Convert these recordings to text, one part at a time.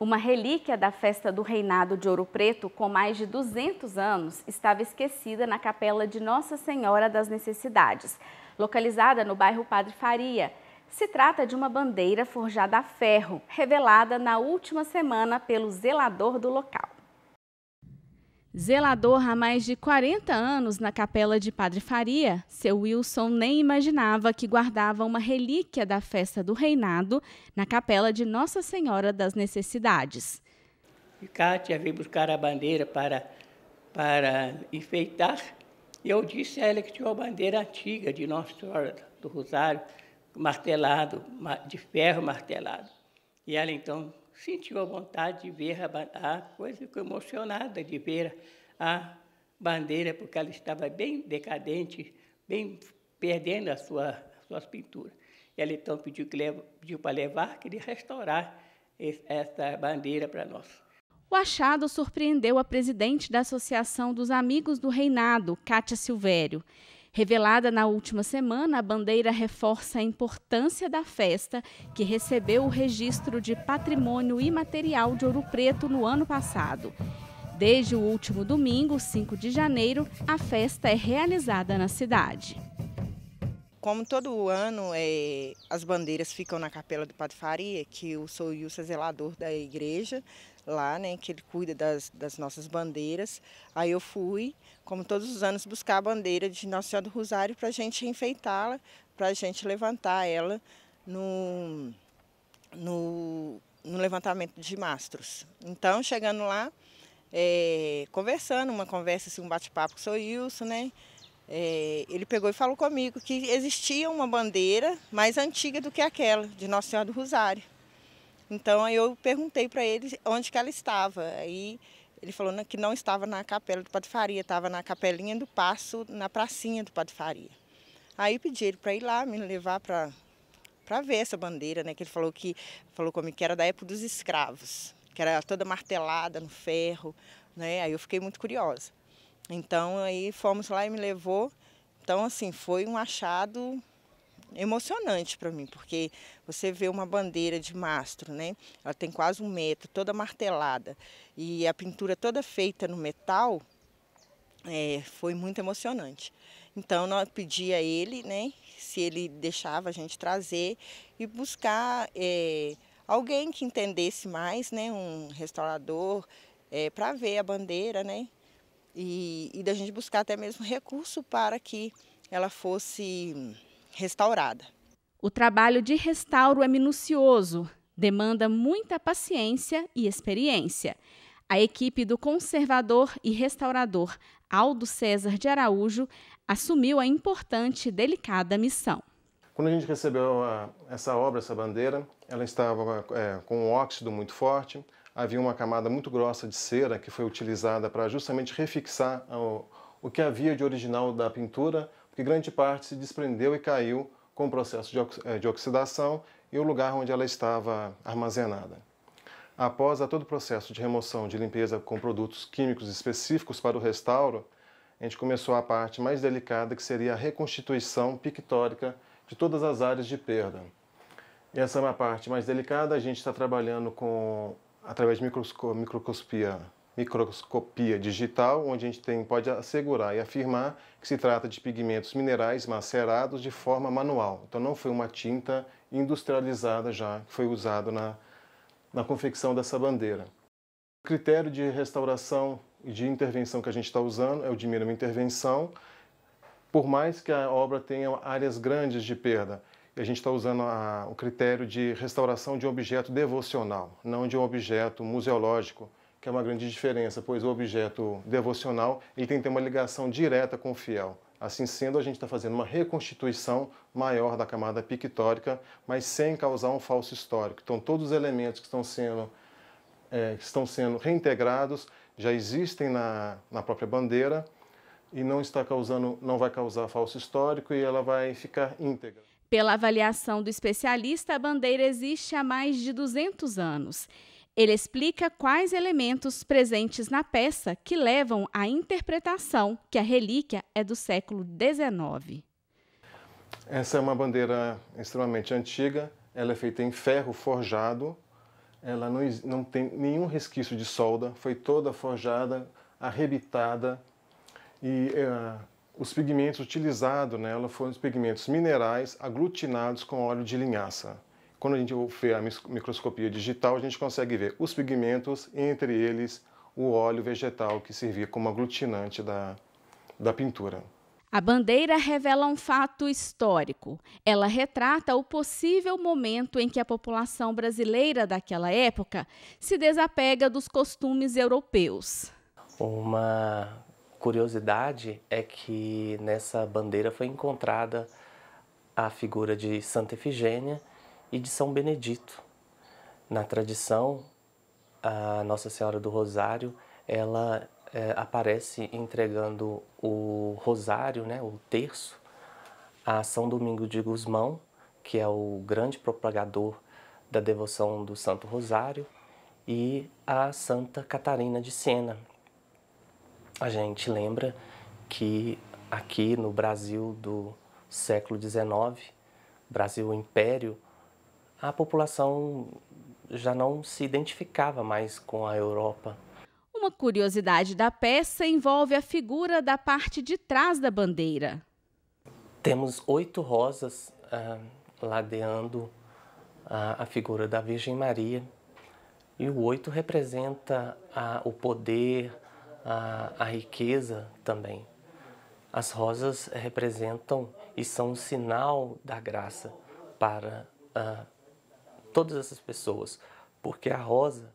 Uma relíquia da festa do reinado de Ouro Preto, com mais de 200 anos, estava esquecida na capela de Nossa Senhora das Necessidades, localizada no bairro Padre Faria. Se trata de uma bandeira forjada a ferro, revelada na última semana pelo zelador do local. Zelador há mais de 40 anos na capela de Padre Faria, seu Wilson nem imaginava que guardava uma relíquia da festa do reinado na capela de Nossa Senhora das Necessidades. E Kátia veio buscar a bandeira para, para enfeitar. E eu disse a ela que tinha uma bandeira antiga de Nossa Senhora do Rosário, martelado, de ferro martelado. E ela então sentiu a vontade de ver a, a coisa, ficou emocionada de ver a bandeira, porque ela estava bem decadente, bem perdendo a sua, suas pinturas. Ela então pediu, pediu para levar, queria restaurar essa bandeira para nós. O achado surpreendeu a presidente da Associação dos Amigos do Reinado, Cátia Silvério. Revelada na última semana, a bandeira reforça a importância da festa, que recebeu o registro de patrimônio imaterial de Ouro Preto no ano passado. Desde o último domingo, 5 de janeiro, a festa é realizada na cidade. Como todo ano, é, as bandeiras ficam na Capela do Padre Faria, que eu sou o é zelador da igreja lá, né, que ele cuida das, das, nossas bandeiras. Aí eu fui, como todos os anos, buscar a bandeira de Nossa Senhora do Rosário para a gente enfeitá-la, para a gente levantar ela no, no, no levantamento de mastros. Então, chegando lá, é, conversando, uma conversa, assim, um bate-papo com o seu Wilson, né? É, ele pegou e falou comigo que existia uma bandeira mais antiga do que aquela, de Nossa Senhora do Rosário. Então eu perguntei para ele onde que ela estava. Aí ele falou que não estava na capela do Padre Faria, estava na capelinha do Passo, na pracinha do Padre Faria. Aí pedi ele para ir lá, me levar para para ver essa bandeira, né? Que ele falou que falou comigo que era da época dos escravos que era toda martelada no ferro, né? Aí eu fiquei muito curiosa. Então aí fomos lá e me levou. Então assim, foi um achado emocionante para mim, porque você vê uma bandeira de mastro, né? Ela tem quase um metro, toda martelada e a pintura toda feita no metal, é, foi muito emocionante. Então nós pedi a ele, né, se ele deixava a gente trazer e buscar é, alguém que entendesse mais, né, um restaurador, é, eh, para ver a bandeira, né, e, e da gente buscar até mesmo recurso para que ela fosse restaurada. O trabalho de restauro é minucioso, demanda muita paciência e experiência. A equipe do conservador e restaurador Aldo César de Araújo assumiu a importante e delicada missão. Quando a gente recebeu a, essa obra, essa bandeira, ela estava é, com um óxido muito forte, havia uma camada muito grossa de cera que foi utilizada para justamente refixar o, o que havia de original da pintura, porque grande parte se desprendeu e caiu com o processo de, é, de oxidação e o lugar onde ela estava armazenada. Após todo o processo de remoção de limpeza com produtos químicos específicos para o restauro, a gente começou a parte mais delicada que seria a reconstituição pictórica de todas as áreas de perda. Essa é uma parte mais delicada, a gente está trabalhando com através de microscopia, microscopia digital, onde a gente tem, pode assegurar e afirmar que se trata de pigmentos minerais macerados de forma manual. Então não foi uma tinta industrializada já, que foi usada na, na confecção dessa bandeira. O critério de restauração e de intervenção que a gente está usando é o de mínima intervenção, por mais que a obra tenha áreas grandes de perda. A gente está usando a, o critério de restauração de um objeto devocional, não de um objeto museológico, que é uma grande diferença, pois o objeto devocional ele tem que ter uma ligação direta com o fiel. Assim sendo, a gente está fazendo uma reconstituição maior da camada pictórica, mas sem causar um falso histórico. Então, todos os elementos que estão sendo, é, que estão sendo reintegrados já existem na, na própria bandeira e não está causando, não vai causar falso histórico e ela vai ficar íntegra. Pela avaliação do especialista, a bandeira existe há mais de 200 anos. Ele explica quais elementos presentes na peça que levam à interpretação que a relíquia é do século XIX. Essa é uma bandeira extremamente antiga, ela é feita em ferro forjado, ela não, não tem nenhum resquício de solda, foi toda forjada, arrebitada, e é, os pigmentos utilizados nela foram os pigmentos minerais aglutinados com óleo de linhaça. Quando a gente vê a microscopia digital, a gente consegue ver os pigmentos, entre eles o óleo vegetal que servia como aglutinante da, da pintura. A bandeira revela um fato histórico. Ela retrata o possível momento em que a população brasileira daquela época se desapega dos costumes europeus. Uma curiosidade é que nessa bandeira foi encontrada a figura de Santa Efigênia e de São Benedito. Na tradição, a Nossa Senhora do Rosário, ela é, aparece entregando o rosário, né, o terço, a São Domingo de Guzmão, que é o grande propagador da devoção do Santo Rosário, e a Santa Catarina de Siena, a gente lembra que aqui no Brasil do século XIX, Brasil Império, a população já não se identificava mais com a Europa. Uma curiosidade da peça envolve a figura da parte de trás da bandeira. Temos oito rosas ah, ladeando a, ah, a figura da Virgem Maria. E o oito representa a, ah, o poder, a, a riqueza também. As rosas representam e são um sinal da graça para uh, todas essas pessoas, porque a rosa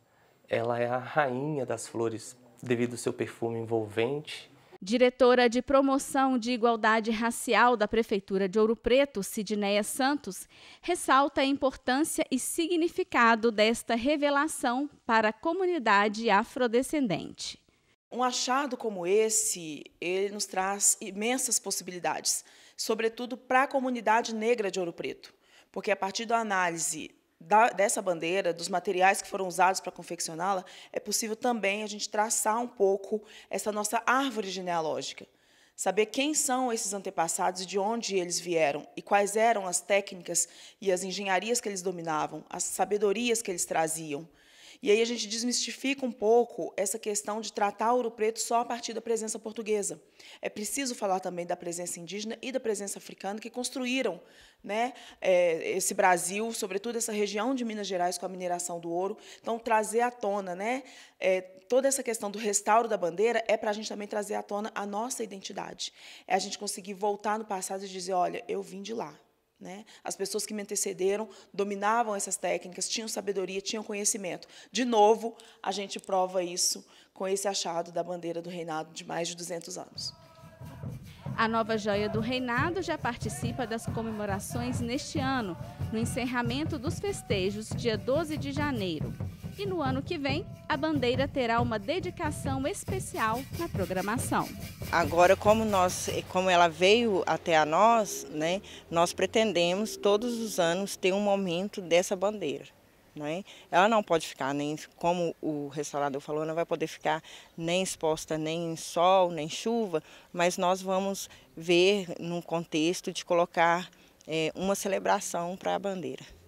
ela é a rainha das flores devido ao seu perfume envolvente. Diretora de Promoção de Igualdade Racial da Prefeitura de Ouro Preto, Sidneia Santos, ressalta a importância e significado desta revelação para a comunidade afrodescendente. Um achado como esse, ele nos traz imensas possibilidades, sobretudo para a comunidade negra de Ouro Preto, porque a partir da análise da, dessa bandeira, dos materiais que foram usados para confeccioná-la, é possível também a gente traçar um pouco essa nossa árvore genealógica. Saber quem são esses antepassados e de onde eles vieram, e quais eram as técnicas e as engenharias que eles dominavam, as sabedorias que eles traziam. E aí a gente desmistifica um pouco essa questão de tratar Ouro Preto só a partir da presença portuguesa. É preciso falar também da presença indígena e da presença africana que construíram né, é, esse Brasil, sobretudo essa região de Minas Gerais com a mineração do ouro. Então, trazer à tona né, é, toda essa questão do restauro da bandeira é para a gente também trazer à tona a nossa identidade. É a gente conseguir voltar no passado e dizer, olha, eu vim de lá, né? As pessoas que me antecederam dominavam essas técnicas, tinham sabedoria, tinham conhecimento. De novo, a gente prova isso com esse achado da bandeira do reinado de mais de 200 anos. A nova joia do reinado já participa das comemorações neste ano, no encerramento dos festejos, dia 12 de janeiro. E no ano que vem, a bandeira terá uma dedicação especial na programação. Agora, como, nós, como ela veio até a nós, né, nós pretendemos todos os anos ter um momento dessa bandeira. Né? Ela não pode ficar nem, como o restaurador falou, não vai poder ficar nem exposta nem em sol, nem chuva, mas nós vamos ver num contexto de colocar é, uma celebração para a bandeira.